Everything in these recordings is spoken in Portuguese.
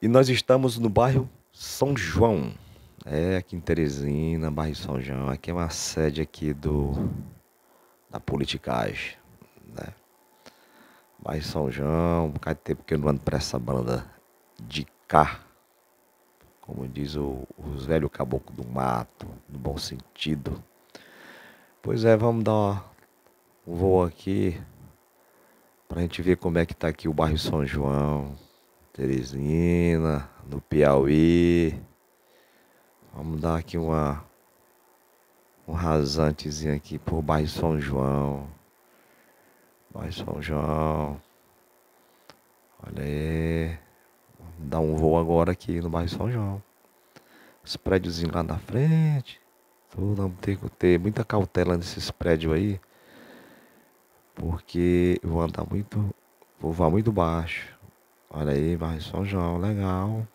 E nós estamos no bairro São João. É, aqui em Teresina, bairro São João. Aqui é uma sede aqui do da politicagem, né? Bairro São João, um bocado de tempo que eu não ando pra essa banda de cá. Como diz o, os velhos caboclo do mato, no bom sentido. Pois é, vamos dar um voo aqui pra gente ver como é que tá aqui o bairro São João. Teresina, no Piauí. Vamos dar aqui uma um rasantezinho aqui por bairro São João. Bairro São João. Olha aí. Vamos dar um voo agora aqui no bairro São João. Os prédios lá na frente. Tudo, tem que ter muita cautela nesses prédios aí. Porque eu vou andar muito. Vou voar muito baixo. Olha aí, barra São João, legal.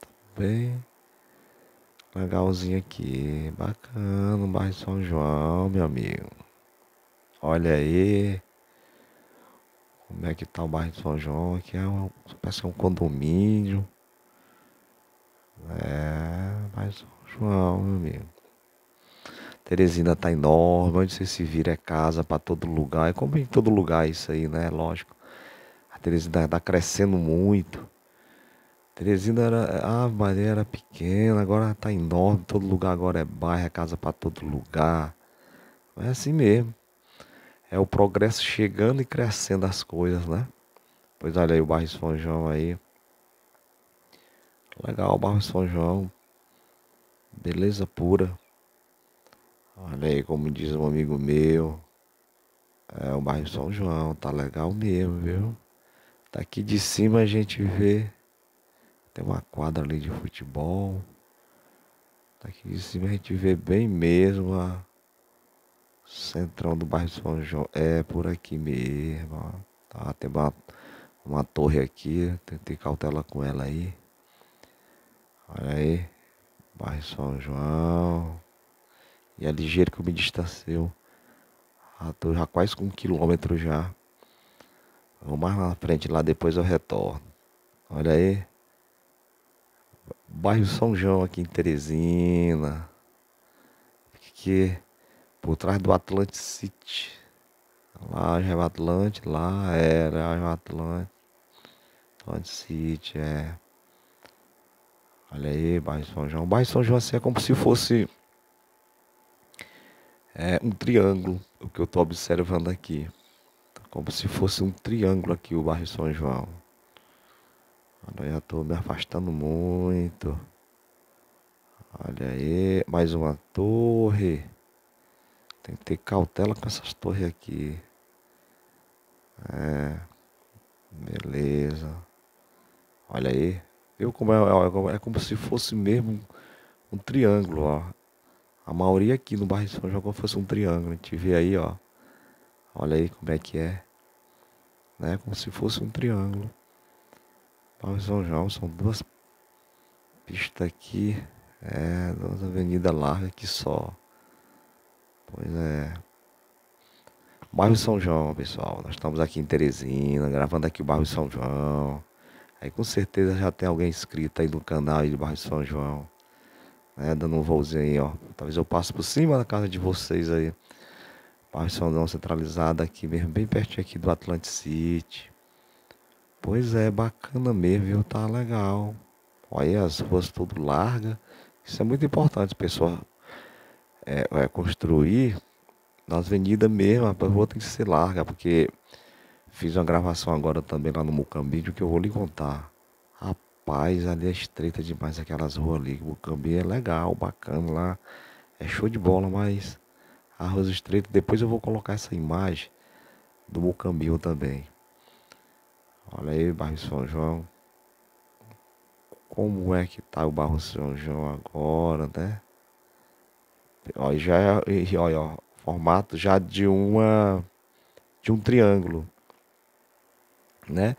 Tá bem? Legalzinho aqui, bacana, barra São João, meu amigo. Olha aí. Como é que tá o bairro de São João? Aqui é um, parece é um condomínio. É, bairro de São João, meu amigo. Teresina tá enorme, onde você se vira é casa para todo lugar. É como em todo lugar isso aí, né? Lógico. Teresina está tá crescendo muito. Teresina era, ah, Maria era pequena, agora está enorme, todo lugar agora é bairro, é casa para todo lugar. É assim mesmo. É o progresso chegando e crescendo as coisas, né? Pois olha aí o bairro São João aí. Legal o bairro São João. Beleza pura. Olha aí, como diz um amigo meu. É, o bairro São João tá legal mesmo, viu? Daqui tá de cima a gente vê. Tem uma quadra ali de futebol. Daqui tá de cima a gente vê bem mesmo a central do bairro São João. É por aqui mesmo. Tá, tem uma, uma torre aqui. Tentei cautela com ela aí. Olha aí. Bairro São João. E é ligeiro que eu me distanciou a torre já quase com um quilômetro já. Vou mais na frente lá, depois eu retorno. Olha aí. Bairro São João aqui em Teresina. Que por trás do Atlantic City. Lá já é o Atlante, lá era é, o Atlante. Atlantic City, é. Olha aí, bairro São João. O bairro São João assim é como se fosse é, um triângulo, o que eu estou observando aqui como se fosse um triângulo aqui o bairro São João. Agora já estou me afastando muito. Olha aí, mais uma torre. Tem que ter cautela com essas torres aqui. É, beleza. Olha aí. Viu como é, é, é como se fosse mesmo um triângulo, ó. A maioria aqui no bairro de São João é fosse um triângulo. A gente vê aí, ó. Olha aí como é que é. Né? Como se fosse um triângulo. Paulo e São João são duas pistas aqui. É, duas avenidas largas aqui só. Pois é. Bairro São João, pessoal. Nós estamos aqui em Teresina, gravando aqui o Bairro São João. Aí com certeza já tem alguém inscrito aí no canal aí do Bairro São João. Né? Dando um voozinho aí, ó. Talvez eu passe por cima da casa de vocês aí. Paz não centralizada aqui mesmo, bem pertinho aqui do Atlantic City. Pois é, bacana mesmo, viu? Tá legal. Olha as ruas tudo larga. Isso é muito importante, pessoal. É, é, construir nas avenidas mesmo, a rua tem que ser larga, porque fiz uma gravação agora também lá no Mucambi, que eu vou lhe contar. Rapaz, ali é estreita demais aquelas ruas ali. Mucambi é legal, bacana lá. É show de bola, mas Arroz Estreito. Depois eu vou colocar essa imagem do Mocambio também. Olha aí, bairro São João. Como é que tá o bairro São João agora, né? É, olha, já olha, formato já de uma de um triângulo, né?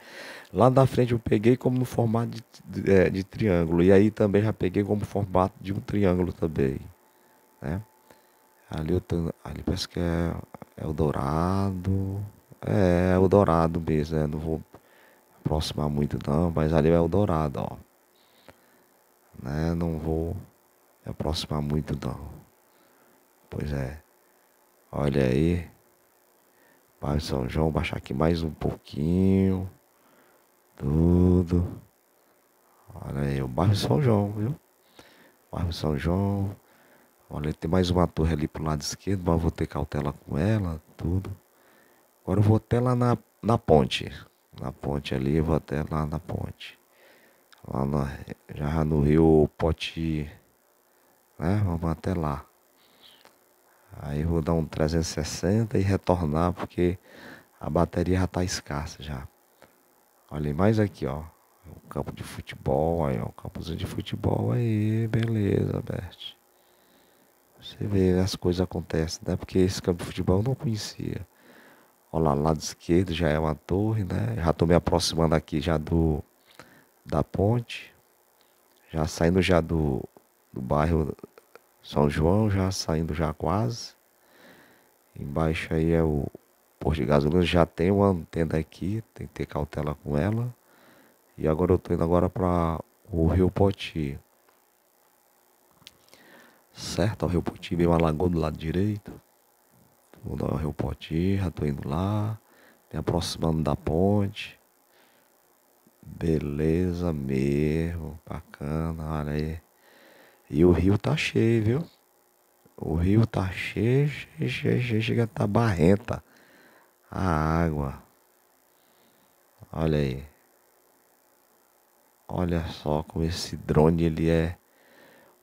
Lá na frente eu peguei como formato de, de, é, de triângulo e aí também já peguei como formato de um triângulo também, né? Ali, eu ali parece que é, é o Dourado. É, é o Dourado mesmo, né? Não vou aproximar muito não, mas ali é o Dourado, ó. Né? Não vou aproximar muito não. Pois é. Olha aí. Bairro São João, baixar aqui mais um pouquinho. Tudo. Olha aí, o bairro São João, viu? Bairro São João. Olha, tem mais uma torre ali pro lado esquerdo, mas vou ter cautela com ela, tudo. Agora eu vou até lá na, na ponte. Na ponte ali, eu vou até lá na ponte. Lá no, já no rio pote, Né? Vamos até lá. Aí vou dar um 360 e retornar, porque a bateria já tá escassa já. Olha, mais aqui, ó. O é campo de futebol, aí, ó. O campozinho de futebol aí, beleza, Bert. Você vê, as coisas acontecem, né? Porque esse campo de futebol eu não conhecia. Olha lá, lado esquerdo já é uma torre, né? Já estou me aproximando aqui já do da ponte. Já saindo já do, do bairro São João, já saindo já quase. Embaixo aí é o posto de gasolina, já tem uma antena aqui, tem que ter cautela com ela. E agora eu estou indo agora para o Rio Poti certo ao Rio Poti, veio a lagoa do lado direito. Vou dar o Rio Poti, já tô indo lá, me aproximando da ponte. Beleza mesmo, bacana, olha aí. E o rio tá cheio, viu? O rio tá cheio, cheio, cheio, cheio, chega tá barrenta. A água. Olha aí. Olha só como esse drone ele é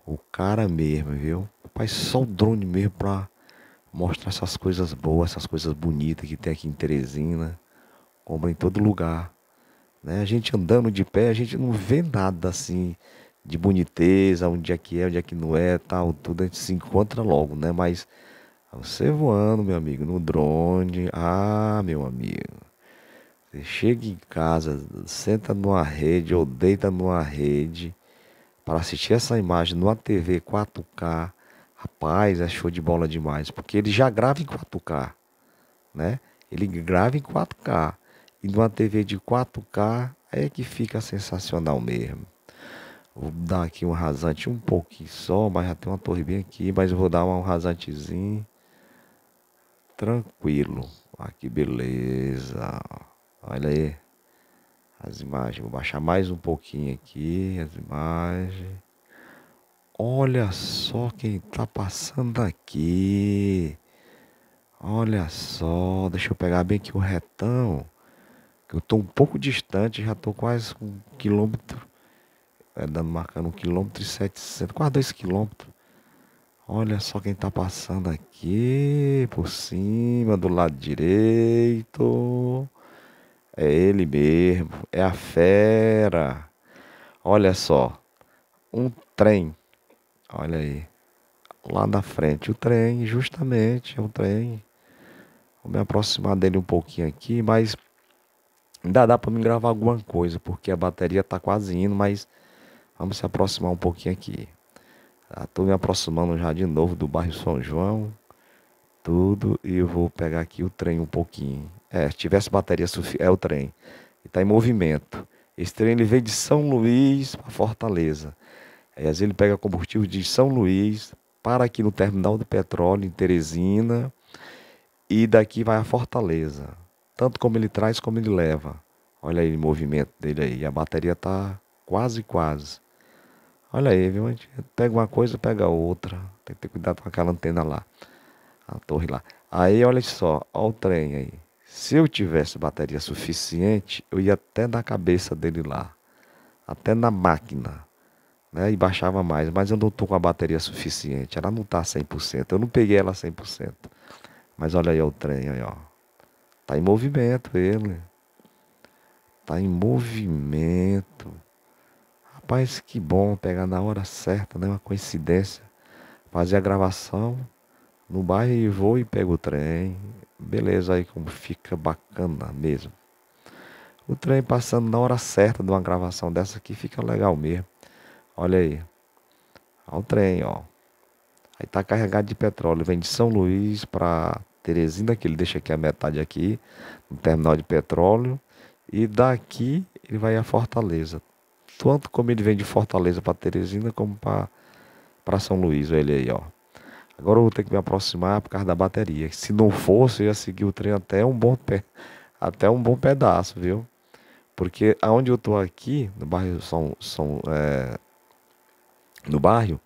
o cara mesmo, viu? Rapaz, só o drone mesmo pra mostrar essas coisas boas, essas coisas bonitas que tem aqui em Teresina. Compra em todo lugar. Né? A gente andando de pé, a gente não vê nada assim de boniteza, onde é que é, onde é que não é, tal, tudo, a gente se encontra logo, né? Mas você voando, meu amigo, no drone, ah, meu amigo. Você chega em casa, senta numa rede ou deita numa rede para assistir essa imagem numa TV 4K, rapaz, é show de bola demais, porque ele já grava em 4K, né? Ele grava em 4K e numa TV de 4K é que fica sensacional mesmo. Vou dar aqui um rasante um pouquinho só, mas já tem uma torre bem aqui, mas vou dar um rasantezinho tranquilo. Aqui, beleza. Olha aí as imagens. Vou baixar mais um pouquinho aqui as imagens. Olha só quem está passando aqui. Olha só, deixa eu pegar bem aqui o retão. Que eu estou um pouco distante, já estou quase um quilômetro. É, dando, marcando um quilômetro e setecentos, quase dois quilômetros. Olha só quem está passando aqui por cima, do lado direito. É ele mesmo, é a fera. Olha só, um trem. Olha aí. Lá na frente, o trem, justamente, é um trem. Vou me aproximar dele um pouquinho aqui, mas ainda dá para me gravar alguma coisa, porque a bateria tá quase indo, mas vamos se aproximar um pouquinho aqui. Estou ah, me aproximando já de novo do bairro São João. Tudo. E eu vou pegar aqui o trem um pouquinho é, tivesse bateria suficiente, é o trem, está em movimento. Esse trem ele vem de São Luís para Fortaleza. Aí, às vezes ele pega combustível de São Luís, para aqui no terminal de petróleo em Teresina e daqui vai a Fortaleza. Tanto como ele traz, como ele leva. Olha aí o movimento dele aí. A bateria está quase, quase. Olha aí, viu? Pega uma coisa, pega outra. Tem que ter cuidado com aquela antena lá. A torre lá. Aí, olha só. Olha o trem aí. Se eu tivesse bateria suficiente, eu ia até na cabeça dele lá, até na máquina, né? E baixava mais, mas eu não estou com a bateria suficiente, ela não está 100%, eu não peguei ela 100%. Mas olha aí o trem aí, ó. Tá em movimento ele. Tá em movimento. Rapaz, que bom pegar na hora certa, né? Uma coincidência. Fazer a gravação no bairro e vou e pego o trem. Beleza aí como fica bacana mesmo. O trem passando na hora certa de uma gravação dessa aqui fica legal mesmo. Olha aí. Olha o trem, ó. Aí tá carregado de petróleo. Vem de São Luís para Teresina, que ele deixa aqui a metade aqui, no terminal de petróleo. E daqui ele vai a Fortaleza. Tanto como ele vem de Fortaleza para Teresina, como para São Luís. Olha ele aí, ó. Agora eu vou ter que me aproximar por causa da bateria. Se não fosse, eu ia seguir o trem até um bom pé, até um bom pedaço, viu? Porque aonde eu tô aqui, no bairro São, São é, no bairro,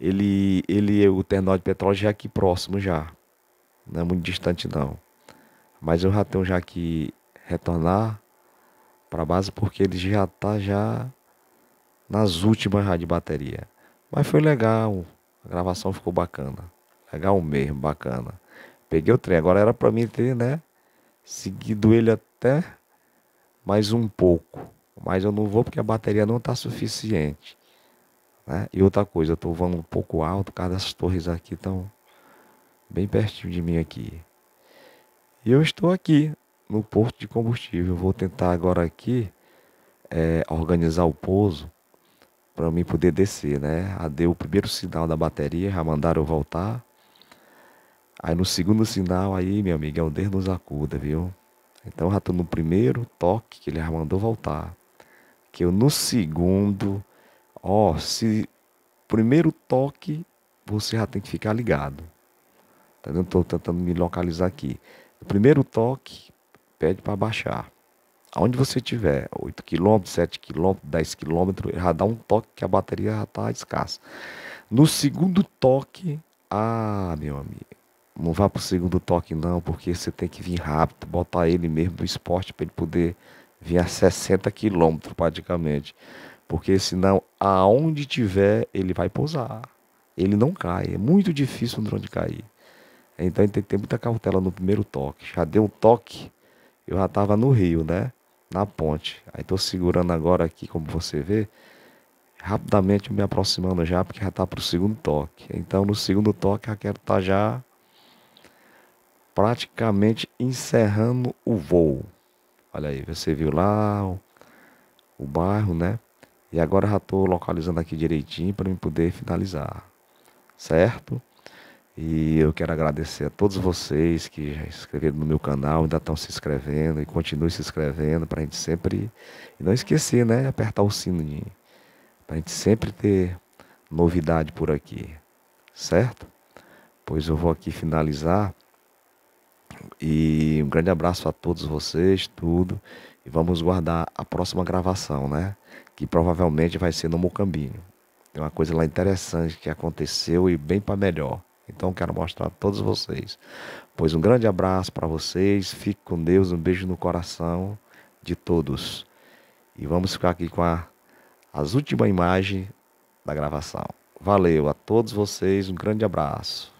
ele, ele, o terminal de petróleo já é aqui próximo já. Não é muito distante não. Mas eu já tenho já que retornar para a base porque ele já tá já nas últimas já de bateria. Mas foi legal, a gravação ficou bacana. Legal mesmo, bacana. Peguei o trem. Agora era para mim ter, né? Seguido ele até mais um pouco. Mas eu não vou porque a bateria não está suficiente. Né? E outra coisa, eu estou voando um pouco alto, cada das torres aqui estão bem pertinho de mim aqui. E eu estou aqui no posto de combustível. Vou tentar agora aqui é, organizar o pouso para mim poder descer, né? Aí deu o primeiro sinal da bateria, já mandaram eu voltar. Aí no segundo sinal, aí, meu amigo, é o Deus nos acuda, viu? Então já tô no primeiro toque que ele já mandou voltar. Que eu no segundo, ó, se primeiro toque, você já tem que ficar ligado. Tá vendo? Tô tentando me localizar aqui. No primeiro toque, pede para baixar. Aonde você tiver, 8 km, 7 km, 10 km, já dá um toque que a bateria já está escassa. No segundo toque, ah, meu amigo, não vá para o segundo toque não, porque você tem que vir rápido, botar ele mesmo no esporte para ele poder vir a 60 km praticamente. Porque senão, aonde tiver, ele vai pousar. Ele não cai. É muito difícil um drone cair. Então tem que ter muita cautela no primeiro toque. Já deu um toque, eu já estava no rio, né? na ponte. Aí estou segurando agora aqui, como você vê, rapidamente me aproximando já, porque já está para o segundo toque. Então, no segundo toque, eu quero estar tá já praticamente encerrando o voo. Olha aí, você viu lá o, o bairro, né? E agora já estou localizando aqui direitinho para eu poder finalizar, certo? E eu quero agradecer a todos vocês que já se inscreveram no meu canal, ainda estão se inscrevendo e continuem se inscrevendo para a gente sempre. E não esquecer, né? Apertar o sininho. Para a gente sempre ter novidade por aqui. Certo? Pois eu vou aqui finalizar. E um grande abraço a todos vocês, tudo. E vamos guardar a próxima gravação, né? Que provavelmente vai ser no Mocambinho. Tem uma coisa lá interessante que aconteceu e bem para melhor. Então quero mostrar a todos vocês. Pois um grande abraço para vocês, fique com Deus, um beijo no coração de todos. E vamos ficar aqui com a, as últimas imagens da gravação. Valeu a todos vocês, um grande abraço.